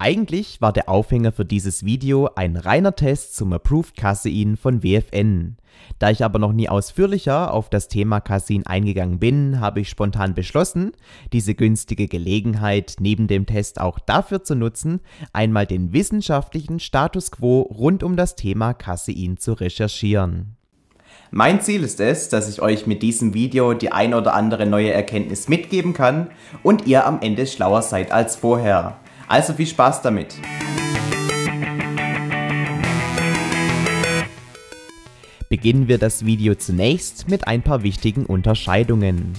Eigentlich war der Aufhänger für dieses Video ein reiner Test zum Approved Casein von WFN. Da ich aber noch nie ausführlicher auf das Thema Casein eingegangen bin, habe ich spontan beschlossen, diese günstige Gelegenheit neben dem Test auch dafür zu nutzen, einmal den wissenschaftlichen Status quo rund um das Thema Casein zu recherchieren. Mein Ziel ist es, dass ich euch mit diesem Video die ein oder andere neue Erkenntnis mitgeben kann und ihr am Ende schlauer seid als vorher. Also viel Spaß damit! Beginnen wir das Video zunächst mit ein paar wichtigen Unterscheidungen.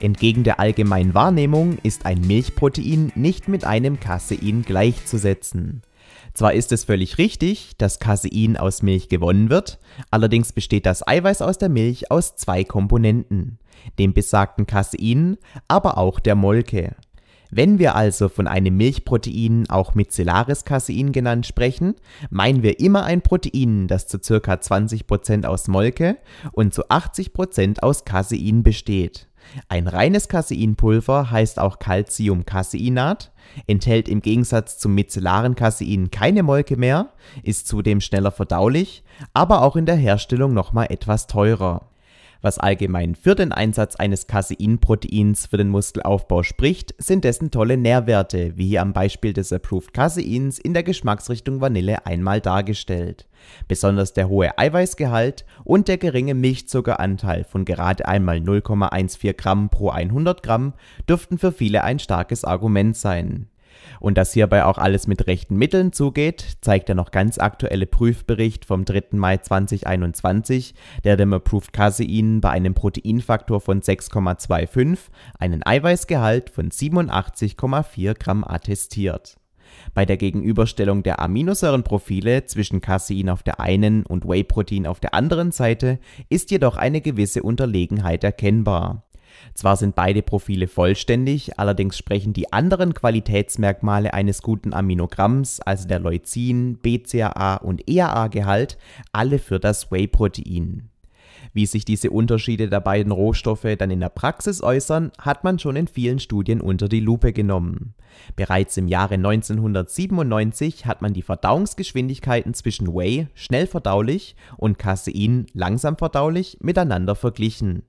Entgegen der allgemeinen Wahrnehmung ist ein Milchprotein nicht mit einem Casein gleichzusetzen. Zwar ist es völlig richtig, dass Casein aus Milch gewonnen wird, allerdings besteht das Eiweiß aus der Milch aus zwei Komponenten, dem besagten Casein, aber auch der Molke. Wenn wir also von einem Milchprotein, auch micellares Casein genannt, sprechen, meinen wir immer ein Protein, das zu ca. 20% aus Molke und zu 80% aus Casein besteht. Ein reines Caseinpulver heißt auch Calciumcaseinat, enthält im Gegensatz zum micellaren Casein keine Molke mehr, ist zudem schneller verdaulich, aber auch in der Herstellung nochmal etwas teurer. Was allgemein für den Einsatz eines Caseinproteins für den Muskelaufbau spricht, sind dessen tolle Nährwerte, wie hier am Beispiel des Approved Caseins in der Geschmacksrichtung Vanille einmal dargestellt. Besonders der hohe Eiweißgehalt und der geringe Milchzuckeranteil von gerade einmal 0,14 Gramm pro 100 Gramm dürften für viele ein starkes Argument sein. Und dass hierbei auch alles mit rechten Mitteln zugeht, zeigt der noch ganz aktuelle Prüfbericht vom 3. Mai 2021, der dem Approved Casein bei einem Proteinfaktor von 6,25 einen Eiweißgehalt von 87,4 Gramm attestiert. Bei der Gegenüberstellung der Aminosäurenprofile zwischen Casein auf der einen und Whey-Protein auf der anderen Seite ist jedoch eine gewisse Unterlegenheit erkennbar. Zwar sind beide Profile vollständig, allerdings sprechen die anderen Qualitätsmerkmale eines guten Aminogramms, also der Leucin, BCAA und EAA-Gehalt, alle für das Whey-Protein. Wie sich diese Unterschiede der beiden Rohstoffe dann in der Praxis äußern, hat man schon in vielen Studien unter die Lupe genommen. Bereits im Jahre 1997 hat man die Verdauungsgeschwindigkeiten zwischen Whey, schnell verdaulich, und Casein, langsam verdaulich, miteinander verglichen.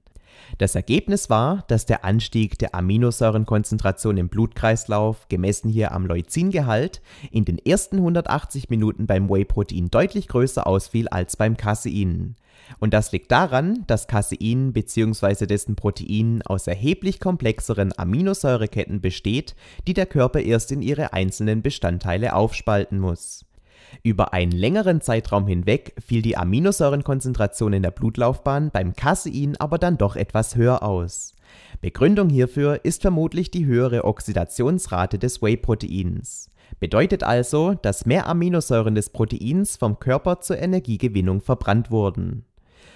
Das Ergebnis war, dass der Anstieg der Aminosäurenkonzentration im Blutkreislauf, gemessen hier am Leucingehalt, in den ersten 180 Minuten beim Whey-Protein deutlich größer ausfiel als beim Casein. Und das liegt daran, dass Casein bzw. dessen Protein aus erheblich komplexeren Aminosäureketten besteht, die der Körper erst in ihre einzelnen Bestandteile aufspalten muss. Über einen längeren Zeitraum hinweg fiel die Aminosäurenkonzentration in der Blutlaufbahn beim Casein aber dann doch etwas höher aus. Begründung hierfür ist vermutlich die höhere Oxidationsrate des Whey-Proteins. Bedeutet also, dass mehr Aminosäuren des Proteins vom Körper zur Energiegewinnung verbrannt wurden.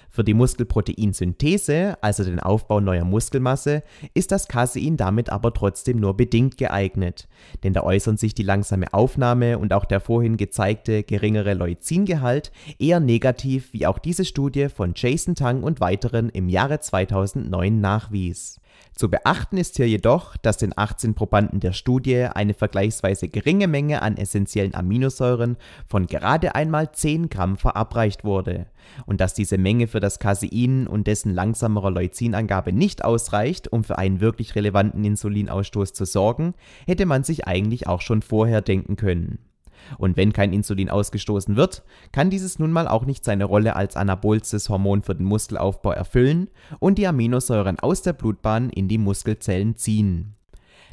Für die Muskelproteinsynthese, also den Aufbau neuer Muskelmasse, ist das Casein damit aber trotzdem nur bedingt geeignet, denn da äußern sich die langsame Aufnahme und auch der vorhin gezeigte geringere Leucingehalt eher negativ, wie auch diese Studie von Jason Tang und weiteren im Jahre 2009 nachwies. Zu beachten ist hier jedoch, dass den 18 Probanden der Studie eine vergleichsweise geringe Menge an essentiellen Aminosäuren von gerade einmal 10 Gramm verabreicht wurde und dass diese Menge für das Casein und dessen langsamere Leucinangabe nicht ausreicht, um für einen wirklich relevanten Insulinausstoß zu sorgen, hätte man sich eigentlich auch schon vorher denken können. Und wenn kein Insulin ausgestoßen wird, kann dieses nun mal auch nicht seine Rolle als anabolstes Hormon für den Muskelaufbau erfüllen und die Aminosäuren aus der Blutbahn in die Muskelzellen ziehen.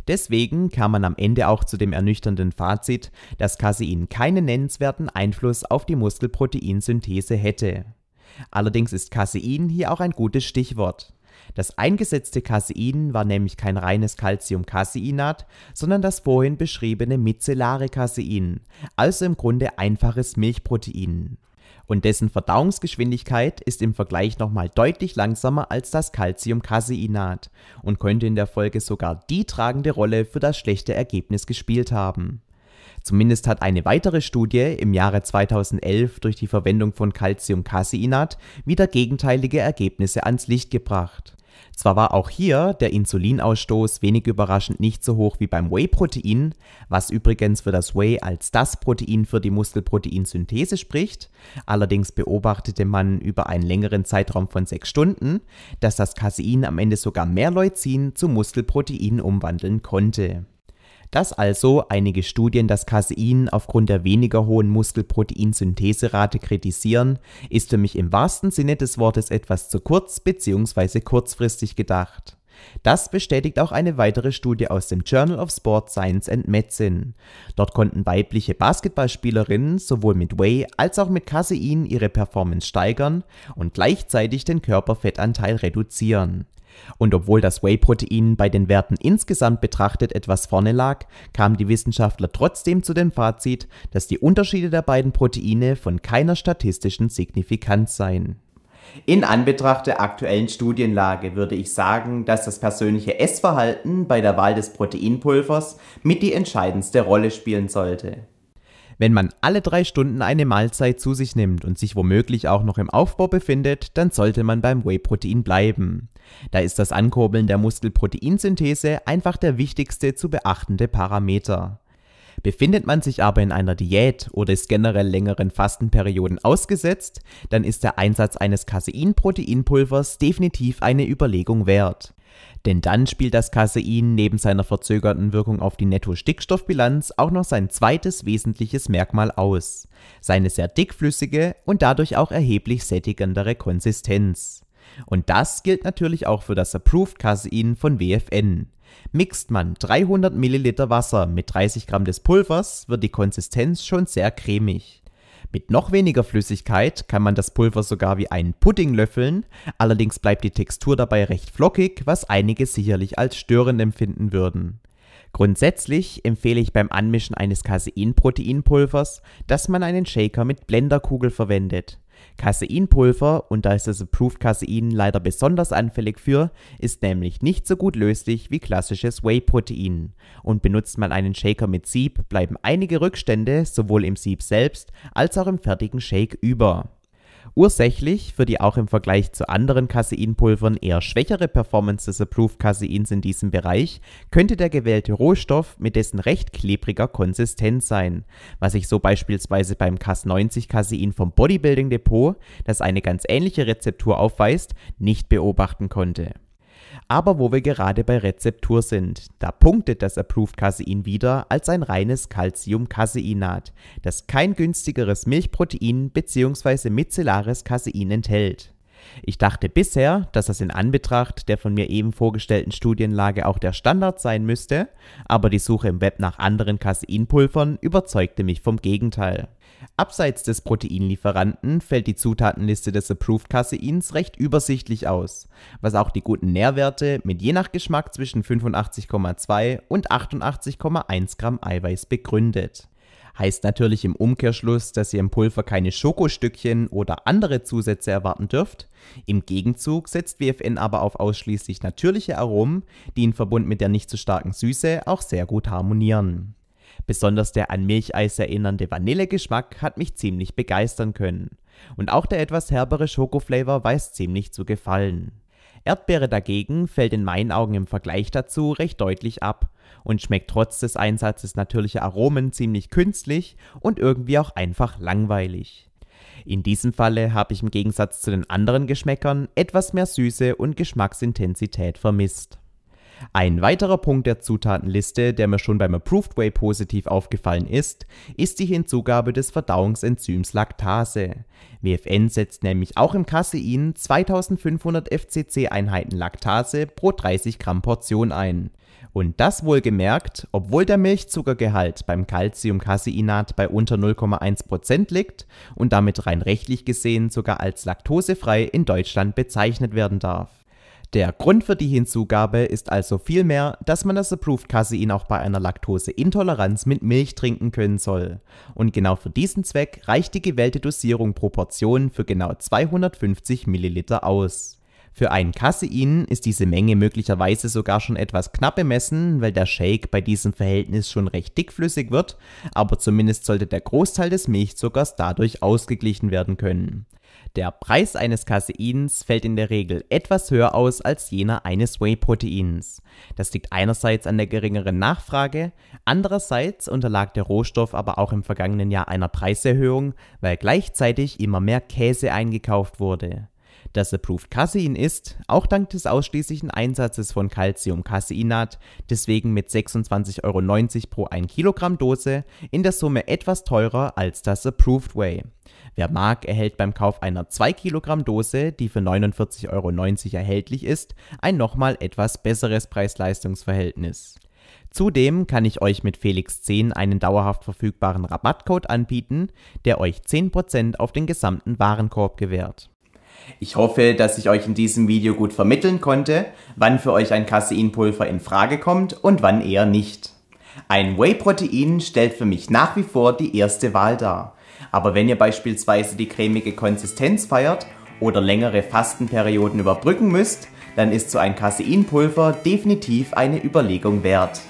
Deswegen kam man am Ende auch zu dem ernüchternden Fazit, dass Casein keinen nennenswerten Einfluss auf die Muskelproteinsynthese hätte. Allerdings ist Casein hier auch ein gutes Stichwort. Das eingesetzte Casein war nämlich kein reines Calciumcaseinat, sondern das vorhin beschriebene micellare Casein, also im Grunde einfaches Milchprotein. Und dessen Verdauungsgeschwindigkeit ist im Vergleich nochmal deutlich langsamer als das Calciumcaseinat und könnte in der Folge sogar die tragende Rolle für das schlechte Ergebnis gespielt haben. Zumindest hat eine weitere Studie im Jahre 2011 durch die Verwendung von Calciumcaseinat wieder gegenteilige Ergebnisse ans Licht gebracht. Zwar war auch hier der Insulinausstoß wenig überraschend nicht so hoch wie beim Whey-Protein, was übrigens für das Whey als das Protein für die Muskelproteinsynthese spricht, allerdings beobachtete man über einen längeren Zeitraum von sechs Stunden, dass das Casein am Ende sogar mehr Leucin zu Muskelprotein umwandeln konnte dass also einige Studien das Casein aufgrund der weniger hohen Muskelproteinsyntheserate kritisieren, ist für mich im wahrsten Sinne des Wortes etwas zu kurz bzw. kurzfristig gedacht das bestätigt auch eine weitere Studie aus dem Journal of Sport Science and Medicine. Dort konnten weibliche Basketballspielerinnen sowohl mit Whey als auch mit Casein ihre Performance steigern und gleichzeitig den Körperfettanteil reduzieren. Und obwohl das Whey-Protein bei den Werten insgesamt betrachtet etwas vorne lag, kamen die Wissenschaftler trotzdem zu dem Fazit, dass die Unterschiede der beiden Proteine von keiner statistischen Signifikanz seien. In Anbetracht der aktuellen Studienlage würde ich sagen, dass das persönliche Essverhalten bei der Wahl des Proteinpulvers mit die entscheidendste Rolle spielen sollte. Wenn man alle drei Stunden eine Mahlzeit zu sich nimmt und sich womöglich auch noch im Aufbau befindet, dann sollte man beim Whey-Protein bleiben. Da ist das Ankurbeln der Muskelproteinsynthese einfach der wichtigste zu beachtende Parameter. Befindet man sich aber in einer Diät oder ist generell längeren Fastenperioden ausgesetzt, dann ist der Einsatz eines Casein-Proteinpulvers definitiv eine Überlegung wert. Denn dann spielt das Casein neben seiner verzögerten Wirkung auf die Netto-Stickstoffbilanz auch noch sein zweites wesentliches Merkmal aus, seine sehr dickflüssige und dadurch auch erheblich sättigendere Konsistenz. Und das gilt natürlich auch für das Approved Casein von WFN. Mixt man 300 ml Wasser mit 30 Gramm des Pulvers, wird die Konsistenz schon sehr cremig. Mit noch weniger Flüssigkeit kann man das Pulver sogar wie einen Pudding löffeln, allerdings bleibt die Textur dabei recht flockig, was einige sicherlich als störend empfinden würden. Grundsätzlich empfehle ich beim Anmischen eines Casein-Proteinpulvers, dass man einen Shaker mit Blenderkugel verwendet. Kaseinpulver, und da ist das Approved Casein leider besonders anfällig für, ist nämlich nicht so gut löslich wie klassisches Whey-Protein. Und benutzt man einen Shaker mit Sieb, bleiben einige Rückstände sowohl im Sieb selbst als auch im fertigen Shake über. Ursächlich für die auch im Vergleich zu anderen Caseinpulvern eher schwächere Performance des Approved Caseins in diesem Bereich könnte der gewählte Rohstoff mit dessen recht klebriger Konsistenz sein, was sich so beispielsweise beim Cas90 Casein vom Bodybuilding Depot, das eine ganz ähnliche Rezeptur aufweist, nicht beobachten konnte. Aber wo wir gerade bei Rezeptur sind, da punktet das Approved Casein wieder als ein reines Calcium-Caseinat, das kein günstigeres Milchprotein bzw. micellares Casein enthält. Ich dachte bisher, dass das in Anbetracht der von mir eben vorgestellten Studienlage auch der Standard sein müsste, aber die Suche im Web nach anderen Caseinpulvern überzeugte mich vom Gegenteil. Abseits des Proteinlieferanten fällt die Zutatenliste des Approved Caseins recht übersichtlich aus, was auch die guten Nährwerte mit je nach Geschmack zwischen 85,2 und 88,1 Gramm Eiweiß begründet. Heißt natürlich im Umkehrschluss, dass ihr im Pulver keine Schokostückchen oder andere Zusätze erwarten dürft. Im Gegenzug setzt WFN aber auf ausschließlich natürliche Aromen, die in Verbund mit der nicht zu so starken Süße auch sehr gut harmonieren. Besonders der an Milcheis erinnernde Vanillegeschmack hat mich ziemlich begeistern können. Und auch der etwas herbere Schokoflavor weiß ziemlich zu gefallen. Erdbeere dagegen fällt in meinen Augen im Vergleich dazu recht deutlich ab und schmeckt trotz des Einsatzes natürlicher Aromen ziemlich künstlich und irgendwie auch einfach langweilig. In diesem Falle habe ich im Gegensatz zu den anderen Geschmäckern etwas mehr Süße und Geschmacksintensität vermisst. Ein weiterer Punkt der Zutatenliste, der mir schon beim Approved Way positiv aufgefallen ist, ist die Hinzugabe des Verdauungsenzyms Laktase. WFN setzt nämlich auch im Casein 2500 FCC-Einheiten Laktase pro 30 Gramm Portion ein. Und das wohlgemerkt, obwohl der Milchzuckergehalt beim Calcium-Caseinat bei unter 0,1% liegt und damit rein rechtlich gesehen sogar als laktosefrei in Deutschland bezeichnet werden darf. Der Grund für die Hinzugabe ist also vielmehr, dass man das Approved Casein auch bei einer Laktoseintoleranz mit Milch trinken können soll. Und genau für diesen Zweck reicht die gewählte Dosierung pro Portion für genau 250 Milliliter aus. Für einen Kasein ist diese Menge möglicherweise sogar schon etwas knapp bemessen, weil der Shake bei diesem Verhältnis schon recht dickflüssig wird, aber zumindest sollte der Großteil des Milchzuckers dadurch ausgeglichen werden können. Der Preis eines Kaseins fällt in der Regel etwas höher aus als jener eines Whey-Proteins. Das liegt einerseits an der geringeren Nachfrage, andererseits unterlag der Rohstoff aber auch im vergangenen Jahr einer Preiserhöhung, weil gleichzeitig immer mehr Käse eingekauft wurde. Das Approved Casein ist, auch dank des ausschließlichen Einsatzes von Calcium-Caseinat, deswegen mit 26,90 Euro pro 1 Kilogramm Dose in der Summe etwas teurer als das Approved Way. Wer mag, erhält beim Kauf einer 2 Kilogramm Dose, die für 49,90 Euro erhältlich ist, ein nochmal etwas besseres Preis-Leistungs-Verhältnis. Zudem kann ich euch mit Felix 10 einen dauerhaft verfügbaren Rabattcode anbieten, der euch 10% auf den gesamten Warenkorb gewährt. Ich hoffe, dass ich euch in diesem Video gut vermitteln konnte, wann für euch ein Caseinpulver in Frage kommt und wann eher nicht. Ein Whey-Protein stellt für mich nach wie vor die erste Wahl dar. Aber wenn ihr beispielsweise die cremige Konsistenz feiert oder längere Fastenperioden überbrücken müsst, dann ist so ein Caseinpulver definitiv eine Überlegung wert.